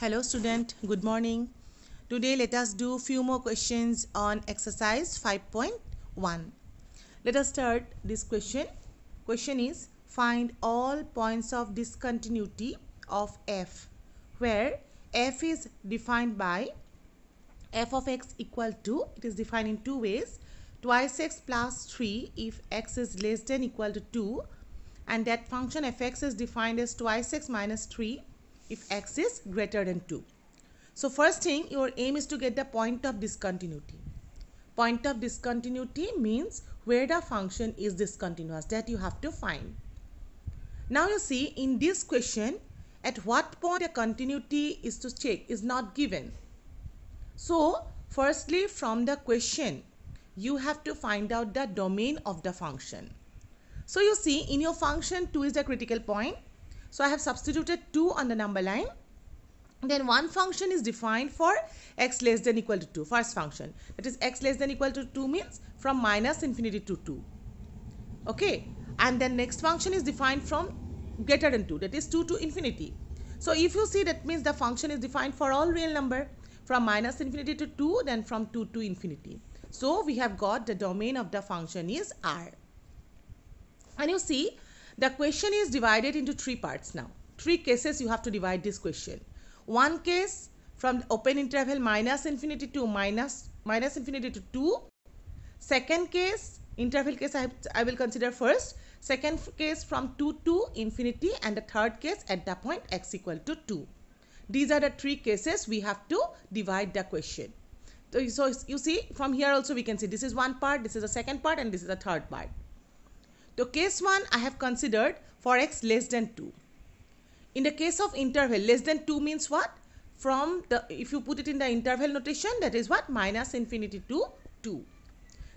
hello student good morning today let us do few more questions on exercise 5.1 let us start this question question is find all points of discontinuity of f where f is defined by f of x equal to it is defined in two ways twice x plus 3 if x is less than equal to 2 and that function fx is defined as twice x minus 3 if x is greater than 2. So first thing your aim is to get the point of discontinuity. Point of discontinuity means where the function is discontinuous that you have to find. Now you see in this question at what point the continuity is to check is not given. So firstly from the question you have to find out the domain of the function. So you see in your function 2 is the critical point so I have substituted 2 on the number line. Then one function is defined for x less than equal to 2, first function. That is x less than equal to 2 means from minus infinity to 2. Okay. And then next function is defined from greater than 2, that is 2 to infinity. So if you see that means the function is defined for all real number from minus infinity to 2 then from 2 to infinity. So we have got the domain of the function is r. And you see the question is divided into three parts now. Three cases you have to divide this question. One case from open interval minus infinity to minus, minus infinity to 2. Second case, interval case I, I will consider first. Second case from 2 to infinity and the third case at the point x equal to 2. These are the three cases we have to divide the question. So, so you see from here also we can see this is one part, this is the second part and this is the third part. The case 1 I have considered for x less than 2. In the case of interval, less than 2 means what? From the, if you put it in the interval notation, that is what? Minus infinity to 2.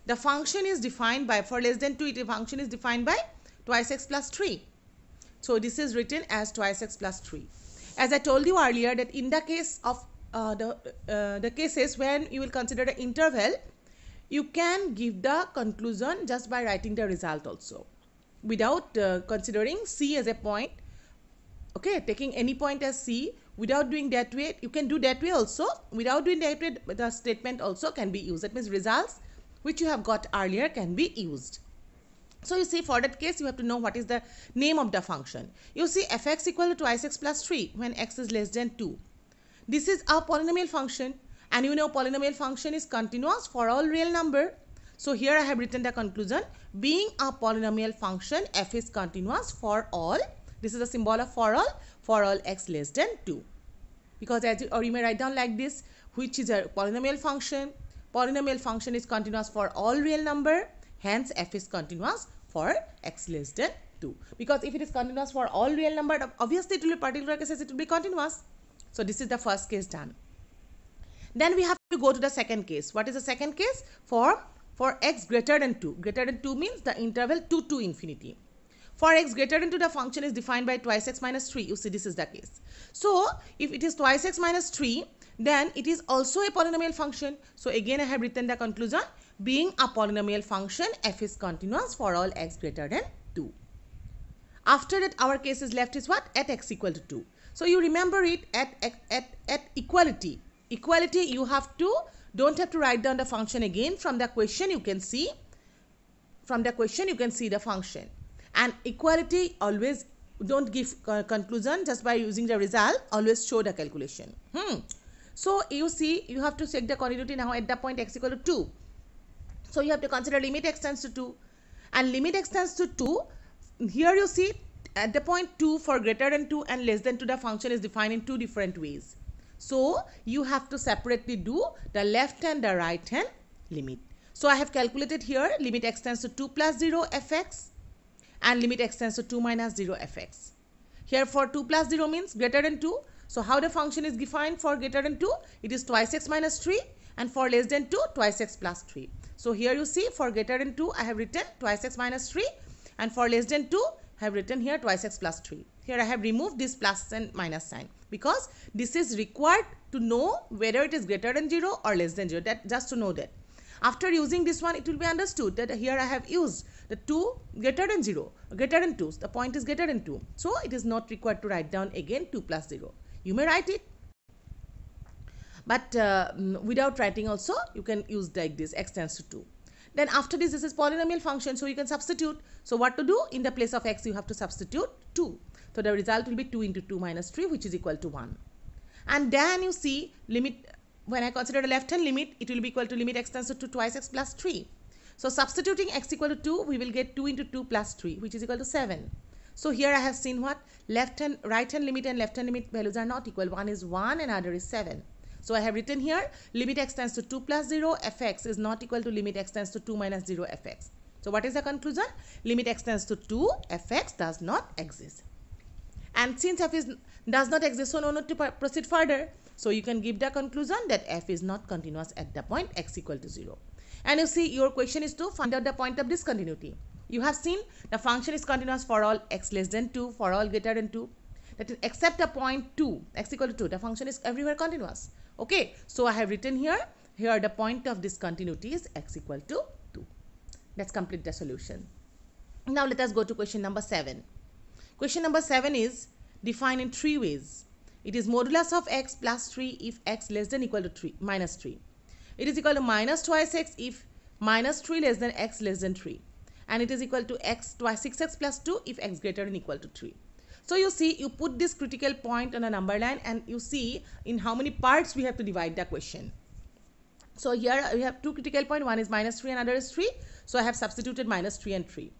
The function is defined by, for less than 2, the function is defined by twice x plus 3. So, this is written as twice x plus 3. As I told you earlier that in the case of uh, the, uh, the cases when you will consider the interval, you can give the conclusion just by writing the result also without uh, considering C as a point okay taking any point as C without doing that way you can do that way also without doing that way the statement also can be used that means results which you have got earlier can be used so you see for that case you have to know what is the name of the function you see fx equal to twice x plus 3 when x is less than 2 this is a polynomial function and you know polynomial function is continuous for all real number. So here I have written the conclusion. Being a polynomial function, f is continuous for all. This is the symbol of for all, for all x less than 2. Because as you, or you may write down like this, which is a polynomial function. Polynomial function is continuous for all real number. Hence, f is continuous for x less than 2. Because if it is continuous for all real number, obviously it will be particular cases, it will be continuous. So this is the first case done. Then we have to go to the second case. What is the second case? For, for x greater than 2. Greater than 2 means the interval 2 to infinity. For x greater than 2, the function is defined by twice x minus 3. You see, this is the case. So, if it is twice x minus 3, then it is also a polynomial function. So, again, I have written the conclusion. Being a polynomial function, f is continuous for all x greater than 2. After that, our case is left is what? At x equal to 2. So, you remember it at, at, at, at equality equality you have to don't have to write down the function again from the question you can see from the question you can see the function and equality always don't give uh, conclusion just by using the result always show the calculation hmm. so you see you have to check the continuity now at the point x equal to 2 so you have to consider limit x tends to 2 and limit x tends to 2 here you see at the point 2 for greater than 2 and less than 2 the function is defined in two different ways so you have to separately do the left and the right hand limit. So I have calculated here limit extends to 2 plus 0 fx and limit extends to 2 minus 0 fx. Here for 2 plus 0 means greater than 2. So how the function is defined for greater than 2? It is twice x minus 3 and for less than 2 twice x plus 3. So here you see for greater than 2 I have written twice x minus 3 and for less than 2 have written here twice x plus 3. Here I have removed this plus and minus sign because this is required to know whether it is greater than 0 or less than 0. That Just to know that. After using this one, it will be understood that here I have used the 2 greater than 0, greater than 2. So the point is greater than 2. So it is not required to write down again 2 plus 0. You may write it. But uh, mm, without writing also, you can use like this, x tends to 2. Then after this, this is polynomial function, so you can substitute. So what to do? In the place of x, you have to substitute 2. So the result will be 2 into 2 minus 3, which is equal to 1. And then you see limit, when I consider the left-hand limit, it will be equal to limit x tends to twice x plus 3. So substituting x equal to 2, we will get 2 into 2 plus 3, which is equal to 7. So here I have seen what? Left hand, right hand limit and left hand limit values are not equal. One is 1 and other is 7. So I have written here limit x tends to 2 plus 0 fx is not equal to limit x tends to 2 minus 0 fx. So what is the conclusion? Limit x tends to 2 fx does not exist. And since f is, does not exist so no need to proceed further. So you can give the conclusion that f is not continuous at the point x equal to 0. And you see your question is to find out the point of discontinuity. You have seen the function is continuous for all x less than 2, for all greater than 2 that is except a point 2 x equal to 2 the function is everywhere continuous okay so i have written here here the point of discontinuity is x equal to 2 let's complete the solution now let us go to question number 7 question number 7 is defined in three ways it is modulus of x plus 3 if x less than equal to 3 minus 3 it is equal to minus twice x if minus 3 less than x less than 3 and it is equal to x twice 6x plus 2 if x greater than equal to 3 so you see, you put this critical point on a number line and you see in how many parts we have to divide the question. So here we have two critical point, one is minus 3 and another is 3. So I have substituted minus 3 and 3.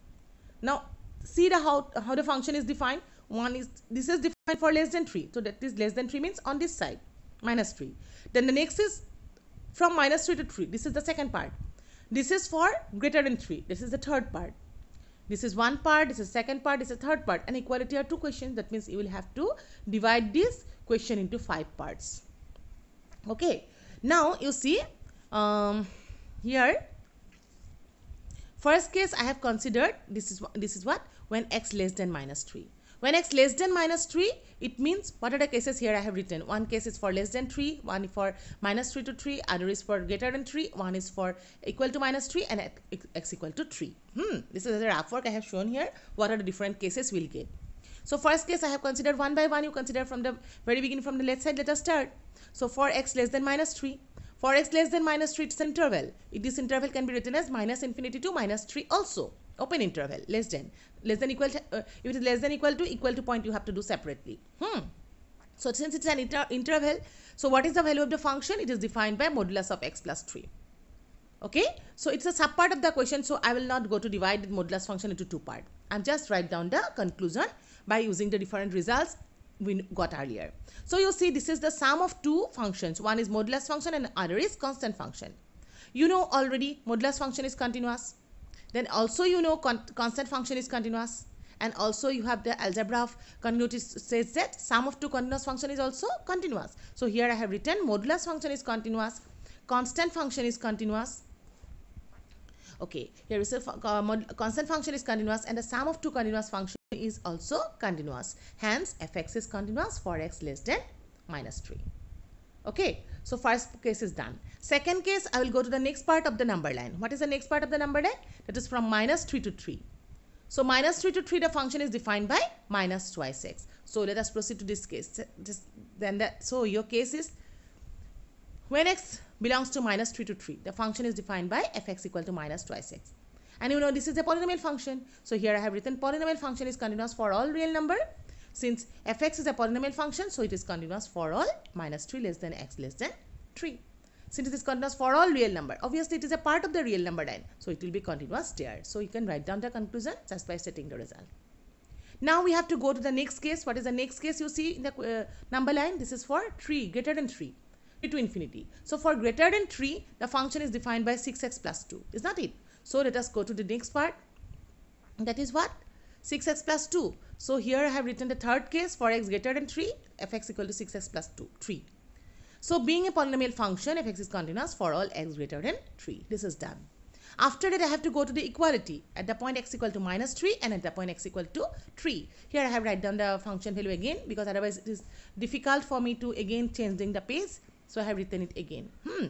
Now see the how, how the function is defined. One is, this is defined for less than 3. So that is less than 3 means on this side, minus 3. Then the next is from minus 3 to 3. This is the second part. This is for greater than 3. This is the third part. This is one part, this is second part, this is third part. And equality are two questions. That means you will have to divide this question into five parts. Okay. Now you see um, here first case I have considered this is this is what when x less than minus 3 when x less than minus 3, it means what are the cases here I have written? One case is for less than 3, one for minus 3 to 3, other is for greater than 3, one is for equal to minus 3 and x equal to 3. Hmm. This is the rough work I have shown here. What are the different cases we'll get? So first case I have considered one by one. You consider from the very beginning from the left side. Let us start. So for x less than minus 3. For x less than minus 3 it's interval. This interval can be written as minus infinity to minus 3 also. Open interval less than less than equal to, uh, if it is less than equal to equal to point you have to do separately hmm. so since it's an inter interval so what is the value of the function it is defined by modulus of x plus 3 okay so it's a subpart of the question so i will not go to divide the modulus function into two part i'm just write down the conclusion by using the different results we got earlier so you see this is the sum of two functions one is modulus function and other is constant function you know already modulus function is continuous then also you know con constant function is continuous. And also you have the algebra of continuity says that sum of two continuous function is also continuous. So here I have written modulus function is continuous. Constant function is continuous. Okay, here is a uh, constant function is continuous and the sum of two continuous function is also continuous. Hence, fx is continuous for x less than minus 3. Okay, so first case is done. Second case, I will go to the next part of the number line. What is the next part of the number line? That is from minus 3 to 3. So minus 3 to 3, the function is defined by minus twice x. So let us proceed to this case. just then that, so your case is when x belongs to minus 3 to 3, the function is defined by fx equal to minus twice x. And you know this is a polynomial function. So here I have written polynomial function is continuous for all real number. Since fx is a polynomial function, so it is continuous for all minus 3 less than x less than 3. Since it is continuous for all real number, obviously it is a part of the real number line. So it will be continuous there. So you can write down the conclusion just by setting the result. Now we have to go to the next case. What is the next case you see in the uh, number line? This is for 3, greater than 3 to infinity. So for greater than 3, the function is defined by 6x plus 2. Is that it? So let us go to the next part. That is what? 6x plus 2. So here I have written the third case for x greater than 3, fx equal to 6x plus 2, 3. So being a polynomial function, fx is continuous for all x greater than 3. This is done. After that, I have to go to the equality at the point x equal to minus 3 and at the point x equal to 3. Here I have write down the function value again because otherwise it is difficult for me to again changing the pace. So I have written it again. Hmm.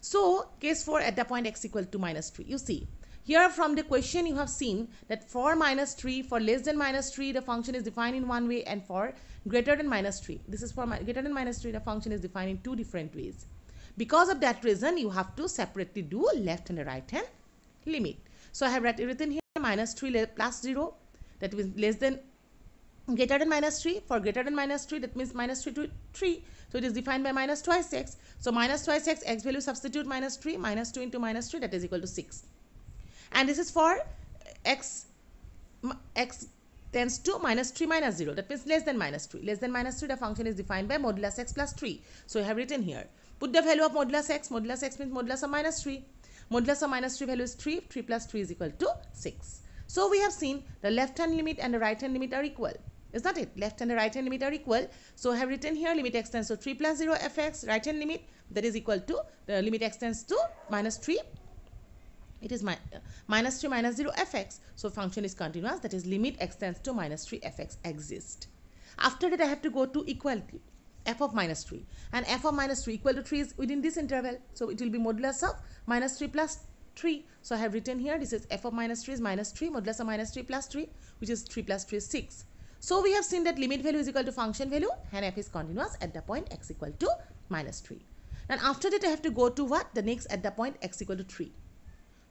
So case 4 at the point x equal to minus 3. You see, here from the question you have seen that for minus 3, for less than minus 3, the function is defined in one way and for greater than minus 3. This is for greater than minus 3, the function is defined in two different ways. Because of that reason, you have to separately do left and right hand limit. So I have written here minus 3 plus 0, that means less than greater than minus 3 for greater than minus 3 that means minus 3 to 3 so it is defined by minus twice x so minus twice x x value substitute minus 3 minus 2 into minus 3 that is equal to 6 and this is for x x tends to minus 3 minus 0 that means less than minus 3 less than minus 3 the function is defined by modulus x plus 3 so I have written here put the value of modulus x modulus x means modulus of minus 3 modulus of minus 3 value is 3 3 plus 3 is equal to 6 so we have seen the left hand limit and the right hand limit are equal is that it left and the right hand limit are equal so I have written here limit extends to 3 plus 0 fx right hand limit that is equal to the limit extends to minus 3 it is mi 3 minus 0 fx. So function is continuous that is limit x tends to minus 3 fx exists. After that I have to go to equality f of minus 3 and f of minus 3 equal to 3 is within this interval. So it will be modulus of minus 3 plus 3. So I have written here this is f of minus 3 is minus 3 modulus of minus 3 plus 3 which is 3 plus 3 is 6. So we have seen that limit value is equal to function value and f is continuous at the point x equal to minus 3. And after that I have to go to what? The next at the point x equal to 3.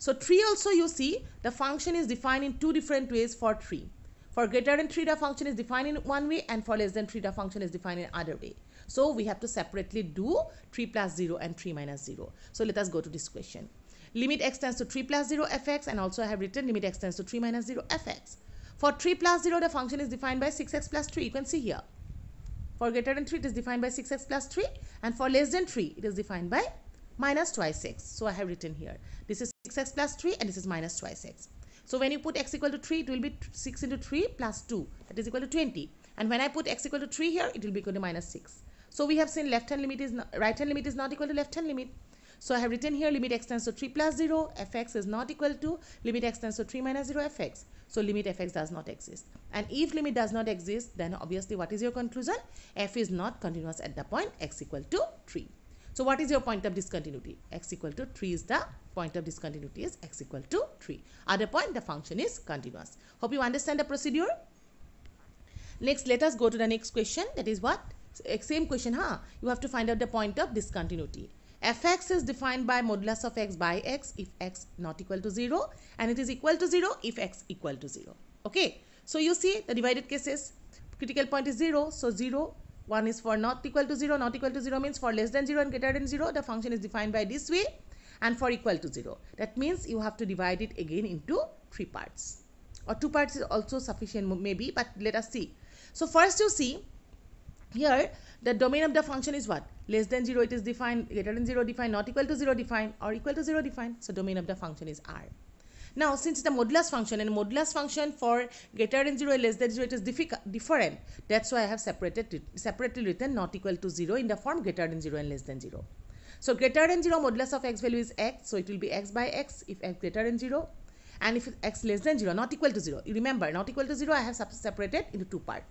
So tree also you see the function is defined in two different ways for tree. For greater than 3 the function is defined in one way and for less than 3 the function is defined in other way. So we have to separately do 3 plus 0 and 3 minus 0. So let us go to this question. Limit x tends to 3 plus 0 fx and also I have written limit x tends to 3 minus 0 fx. For 3 plus 0 the function is defined by 6x plus 3 you can see here. For greater than 3 it is defined by 6x plus 3 and for less than 3 it is defined by minus twice x. So I have written here. This is 6x plus 3 and this is minus twice x. So when you put x equal to 3, it will be 6 into 3 plus 2. That is equal to 20. And when I put x equal to 3 here, it will be equal to minus 6. So we have seen left hand limit is not, right hand limit is not equal to left hand limit. So I have written here limit x tends to 3 plus 0, fx is not equal to limit x tends to 3 minus 0 fx. So limit fx does not exist. And if limit does not exist, then obviously what is your conclusion? f is not continuous at the point x equal to 3. So what is your point of discontinuity? x equal to 3 is the point of discontinuity is x equal to 3. Other point, the function is continuous. Hope you understand the procedure. Next, let us go to the next question. That is what? Same question, huh? You have to find out the point of discontinuity fx is defined by modulus of x by x if x not equal to 0 and it is equal to 0 if x equal to 0. Okay. So you see the divided cases critical point is 0. So 0 one is for not equal to 0. Not equal to 0 means for less than 0 and greater than 0. The function is defined by this way and for equal to 0. That means you have to divide it again into three parts. Or two parts is also sufficient maybe but let us see. So first you see here the domain of the function is what? Less than 0 it is defined, greater than 0 defined, not equal to 0 defined or equal to 0 defined. So domain of the function is R. Now, since the modulus function and modulus function for greater than 0 and less than 0, it is different. That's why I have separated it, separately written not equal to 0 in the form greater than 0 and less than 0. So, greater than 0 modulus of x value is x. So, it will be x by x if x greater than 0 and if x less than 0, not equal to 0. remember, not equal to 0, I have separated into two parts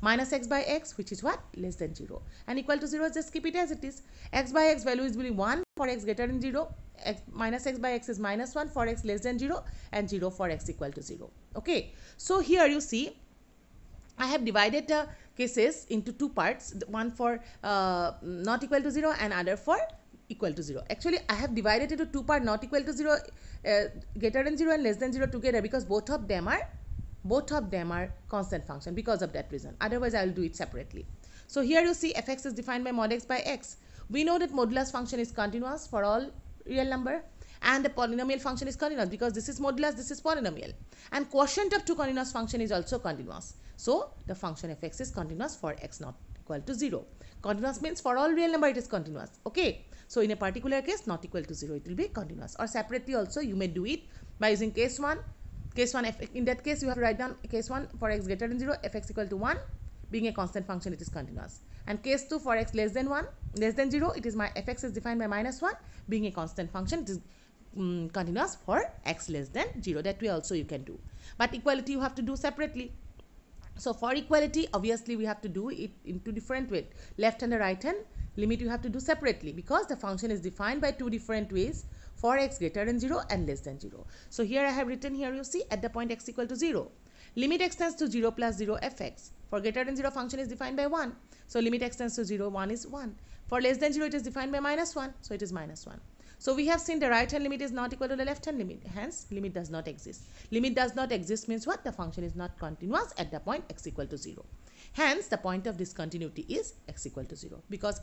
minus x by x which is what less than 0 and equal to 0 just keep it as it is x by x value is really 1 for x greater than 0 x minus x by x is minus 1 for x less than 0 and 0 for x equal to 0 okay so here you see I have divided the cases into two parts one for uh, not equal to 0 and other for equal to 0 actually I have divided into two part not equal to 0 uh, greater than 0 and less than 0 together because both of them are both of them are constant function because of that reason otherwise I will do it separately so here you see fx is defined by mod x by x we know that modulus function is continuous for all real number and the polynomial function is continuous because this is modulus, this is polynomial. And quotient of two continuous function is also continuous. So, the function f x is continuous for x not equal to 0. Continuous means for all real number it is continuous. Okay. So, in a particular case not equal to 0 it will be continuous or separately also you may do it by using case 1. Case 1 f in that case you have to write down case 1 for x greater than 0 f x equal to 1 being a constant function, it is continuous. And case 2 for x less than 1, less than 0, it is my fx is defined by minus 1. Being a constant function, it is um, continuous for x less than 0. That way also you can do. But equality you have to do separately. So for equality, obviously we have to do it in two different ways. Left and the right hand limit you have to do separately because the function is defined by two different ways for x greater than 0 and less than 0. So here I have written here you see at the point x equal to 0. Limit extends to 0 plus 0 fx. For greater than 0 function is defined by 1. So limit extends to 0, 1 is 1. For less than 0 it is defined by minus 1. So it is minus 1. So we have seen the right hand limit is not equal to the left hand limit. Hence limit does not exist. Limit does not exist means what? The function is not continuous at the point x equal to 0. Hence the point of discontinuity is x equal to 0. Because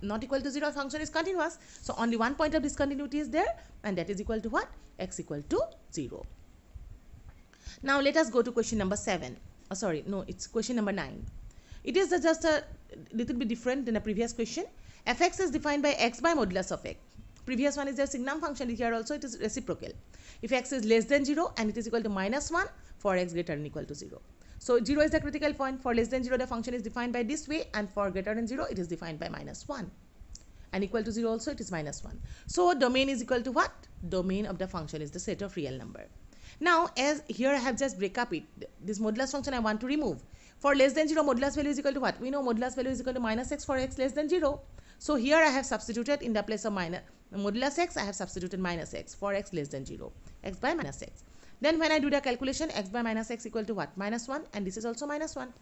not equal to 0 function is continuous. So only one point of discontinuity is there and that is equal to what? x equal to 0. Now let us go to question number 7. Oh, sorry, no, it's question number 9. It is just a little bit different than the previous question. fx is defined by x by modulus of x. Previous one is the signum function. Here also it is reciprocal. If x is less than 0 and it is equal to minus 1 for x greater than equal to 0. So 0 is the critical point. For less than 0 the function is defined by this way and for greater than 0 it is defined by minus 1. And equal to 0 also it is minus 1. So domain is equal to what? Domain of the function is the set of real number. Now, as here I have just break up it, this modulus function I want to remove. For less than 0, modulus value is equal to what? We know modulus value is equal to minus x for x less than 0. So here I have substituted in the place of minus, modulus x, I have substituted minus x for x less than 0, x by minus x. Then when I do the calculation, x by minus x equal to what? Minus 1 and this is also minus 1.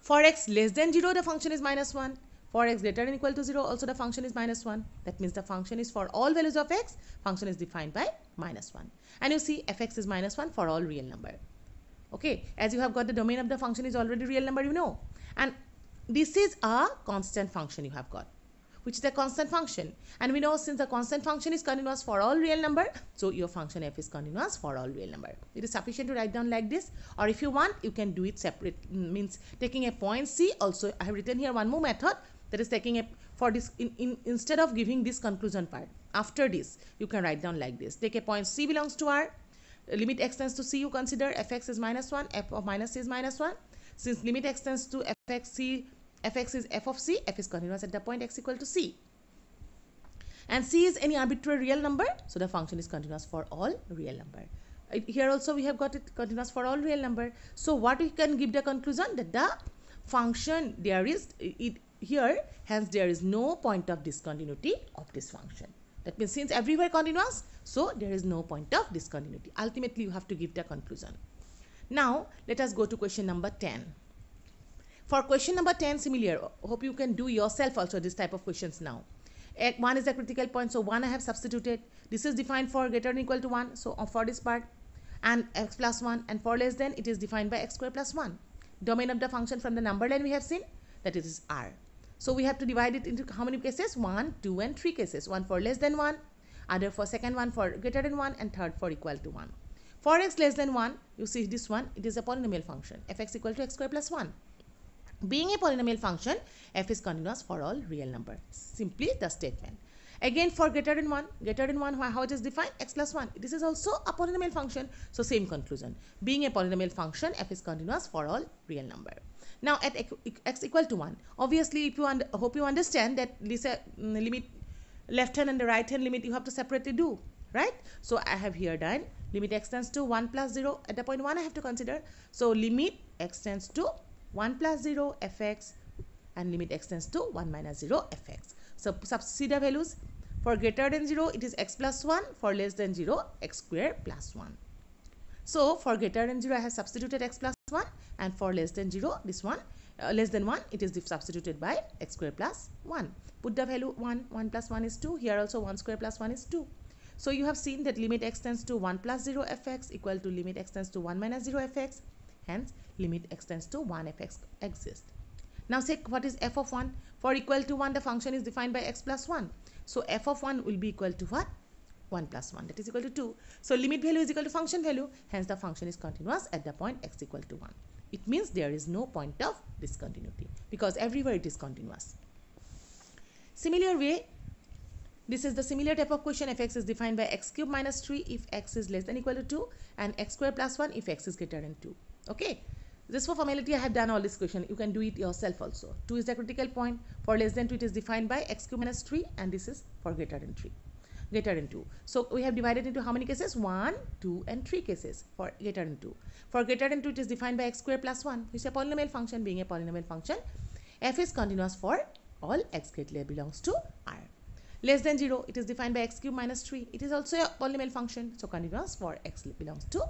For x less than 0, the function is minus 1 for x greater than equal to 0 also the function is minus 1 that means the function is for all values of x function is defined by minus 1 and you see fx is minus 1 for all real number okay as you have got the domain of the function is already real number you know and this is a constant function you have got which is a constant function and we know since the constant function is continuous for all real number so your function f is continuous for all real number it is sufficient to write down like this or if you want you can do it separate means taking a point c also i have written here one more method that is taking a for this in, in instead of giving this conclusion part after this you can write down like this take a point c belongs to r limit extends to c you consider fx is minus 1 f of minus c is minus 1 since limit extends to fx c fx is f of c f is continuous at the point x equal to c and c is any arbitrary real number so the function is continuous for all real number here also we have got it continuous for all real number so what we can give the conclusion that the function there is it here hence there is no point of discontinuity of this function. That means since everywhere continuous, so there is no point of discontinuity. Ultimately, you have to give the conclusion. Now, let us go to question number 10. For question number 10, similar, hope you can do yourself also this type of questions now. Eh, one is the critical point, so one I have substituted. This is defined for greater than equal to 1, so for this part, and x plus 1, and for less than, it is defined by x square plus 1. Domain of the function from the number line we have seen, that it is r. So we have to divide it into how many cases? 1, 2 and 3 cases. One for less than 1, other for second one for greater than 1 and third for equal to 1. For x less than 1, you see this one, it is a polynomial function. fx equal to x square plus 1. Being a polynomial function, f is continuous for all real numbers. Simply the statement. Again for greater than 1, greater than 1, how it is defined? x plus 1. This is also a polynomial function. So same conclusion. Being a polynomial function, f is continuous for all real number. Now at x equal to 1, obviously if you hope you understand that this uh, limit left hand and the right hand limit you have to separately do, right? So I have here done limit x tends to 1 plus 0 at the point 1 I have to consider. So limit x tends to 1 plus 0 fx and limit x tends to 1 minus 0 fx. So substitute the values. For greater than 0 it is x plus 1, for less than 0 x square plus 1. So for greater than 0 I have substituted x plus and for less than 0 this one uh, less than 1 it is substituted by x square plus 1 put the value 1 1 plus 1 is 2 here also 1 square plus 1 is 2 so you have seen that limit x tends to 1 plus 0 fx equal to limit x tends to 1 minus 0 fx hence limit x tends to 1 fx exists now say what is f of 1 for equal to 1 the function is defined by x plus 1 so f of 1 will be equal to what 1 plus 1 that is equal to 2 so limit value is equal to function value hence the function is continuous at the point x equal to 1 it means there is no point of discontinuity because everywhere it is continuous similar way this is the similar type of question if x is defined by x cube minus 3 if x is less than equal to 2 and x square plus 1 if x is greater than 2 okay this for formality i have done all this question you can do it yourself also 2 is the critical point for less than 2 it is defined by x cube minus 3 and this is for greater than 3 greater than 2. So we have divided into how many cases? 1, 2 and 3 cases for greater than 2. For greater than 2 it is defined by x square plus 1 which is a polynomial function being a polynomial function. f is continuous for all x greater belongs to R. Less than 0 it is defined by x cube minus 3. It is also a polynomial function so continuous for x belongs to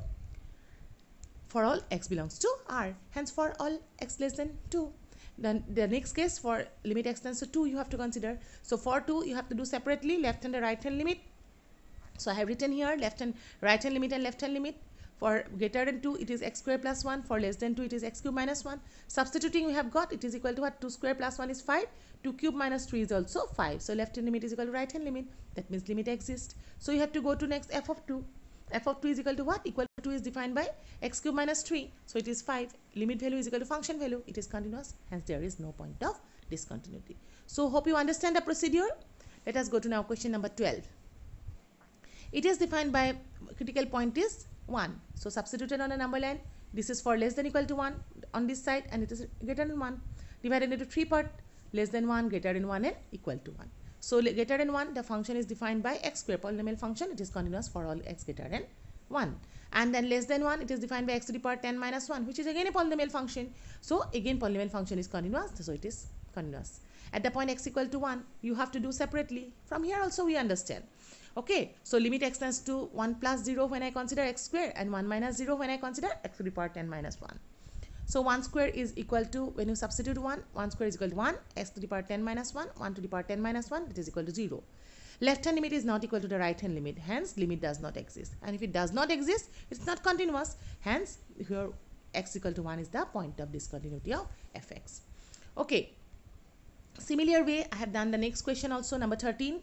for all x belongs to R. Hence for all x less than 2 then the next case for limit extends to 2 you have to consider. So for 2 you have to do separately left and right hand limit. So I have written here left and right hand limit and left hand limit. For greater than 2 it is x square plus 1. For less than 2 it is x cube minus 1. Substituting we have got it is equal to what 2 square plus 1 is 5. 2 cube minus 3 is also 5. So left hand limit is equal to right hand limit. That means limit exists. So you have to go to next f of 2. f of 2 is equal to what? Equal 2 is defined by x cube minus 3. So it is 5. Limit value is equal to function value. It is continuous. Hence there is no point of discontinuity. So hope you understand the procedure. Let us go to now question number 12. It is defined by critical point is 1. So substituted on a number line. This is for less than equal to 1 on this side and it is greater than 1. Divided into 3 part less than 1, greater than 1 and equal to 1. So greater than 1, the function is defined by x square polynomial function. It is continuous for all x greater than 1 and then less than 1 it is defined by x to the power 10 minus 1 which is again a polynomial function so again polynomial function is continuous so it is continuous at the point x equal to 1 you have to do separately from here also we understand okay so limit x tends to 1 plus 0 when i consider x square and 1 minus 0 when i consider x to the power 10 minus 1 so 1 square is equal to, when you substitute 1, 1 square is equal to 1, x to the power 10 minus 1, 1 to the power 10 minus 1, it is equal to 0. Left hand limit is not equal to the right hand limit. Hence, limit does not exist. And if it does not exist, it's not continuous. Hence, here x equal to 1 is the point of discontinuity of fx. Okay. Similar way, I have done the next question also, number 13.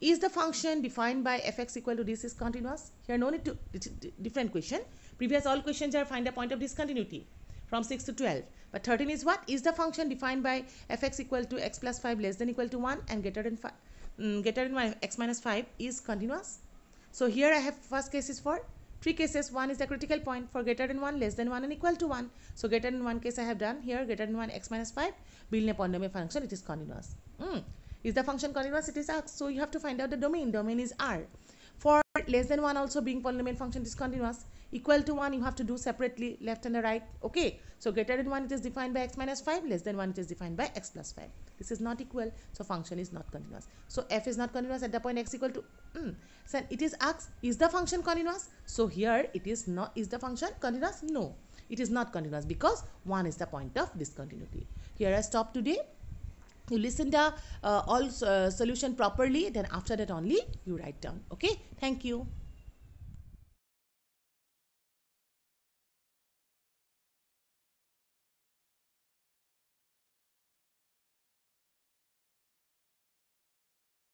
Is the function defined by fx equal to this is continuous? Here no need to, different question. Previous all questions are find the point of discontinuity from 6 to 12. But 13 is what? Is the function defined by fx equal to x plus 5 less than equal to 1 and greater than 5? um, mm, greater than x minus 5 is continuous. So here I have first case is for three cases. One is the critical point for greater than 1, less than 1 and equal to 1. So greater than 1 case I have done here greater than 1 x minus 5 building a polynomial function it is continuous. Mm. Is the function continuous? It is asked. So you have to find out the domain. Domain is R. For less than 1 also being polynomial function discontinuous, equal to 1 you have to do separately left and right. Okay, so greater than 1 it is defined by x minus 5, less than 1 it is defined by x plus 5. This is not equal, so function is not continuous. So f is not continuous at the point x equal to, mm, so it is asked, is the function continuous? So here it is not, is the function continuous? No, it is not continuous because 1 is the point of discontinuity. Here I stop today you listen the uh, all uh, solution properly then after that only you write down okay thank you